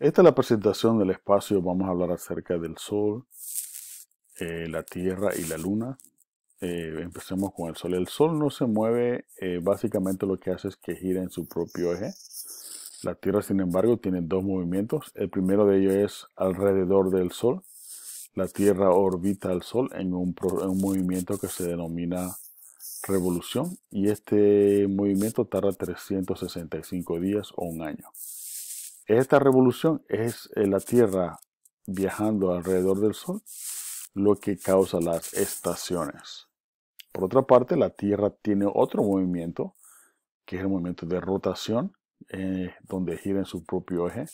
Esta es la presentación del espacio. Vamos a hablar acerca del Sol, eh, la Tierra y la Luna. Eh, empecemos con el Sol. El Sol no se mueve, eh, básicamente lo que hace es que gira en su propio eje. La Tierra, sin embargo, tiene dos movimientos. El primero de ellos es alrededor del Sol. La Tierra orbita al Sol en un, en un movimiento que se denomina revolución y este movimiento tarda 365 días o un año. Esta revolución es eh, la Tierra viajando alrededor del Sol, lo que causa las estaciones. Por otra parte, la Tierra tiene otro movimiento, que es el movimiento de rotación, eh, donde gira en su propio eje.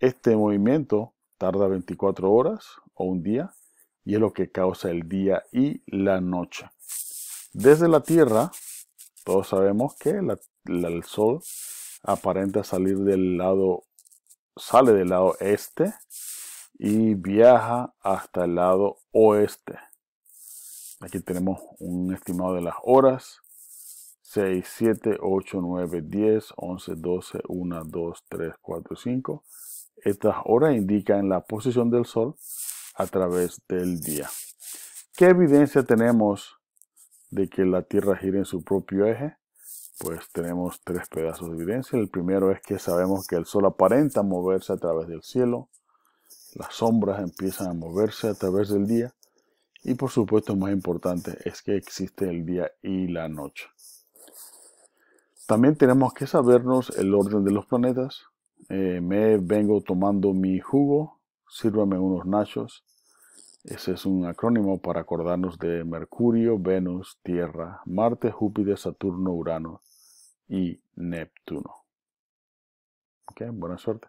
Este movimiento tarda 24 horas o un día, y es lo que causa el día y la noche. Desde la Tierra, todos sabemos que el Sol aparenta salir del lado, sale del lado este y viaja hasta el lado oeste. Aquí tenemos un estimado de las horas. 6, 7, 8, 9, 10, 11, 12, 1, 2, 3, 4, 5. Estas horas indican la posición del Sol a través del día. ¿Qué evidencia tenemos de que la Tierra gira en su propio eje? pues tenemos tres pedazos de evidencia. El primero es que sabemos que el sol aparenta moverse a través del cielo, las sombras empiezan a moverse a través del día y por supuesto más importante es que existe el día y la noche. También tenemos que sabernos el orden de los planetas. Eh, me vengo tomando mi jugo, sírvame unos nachos ese es un acrónimo para acordarnos de Mercurio, Venus, Tierra, Marte, Júpiter, Saturno, Urano y Neptuno. buena suerte.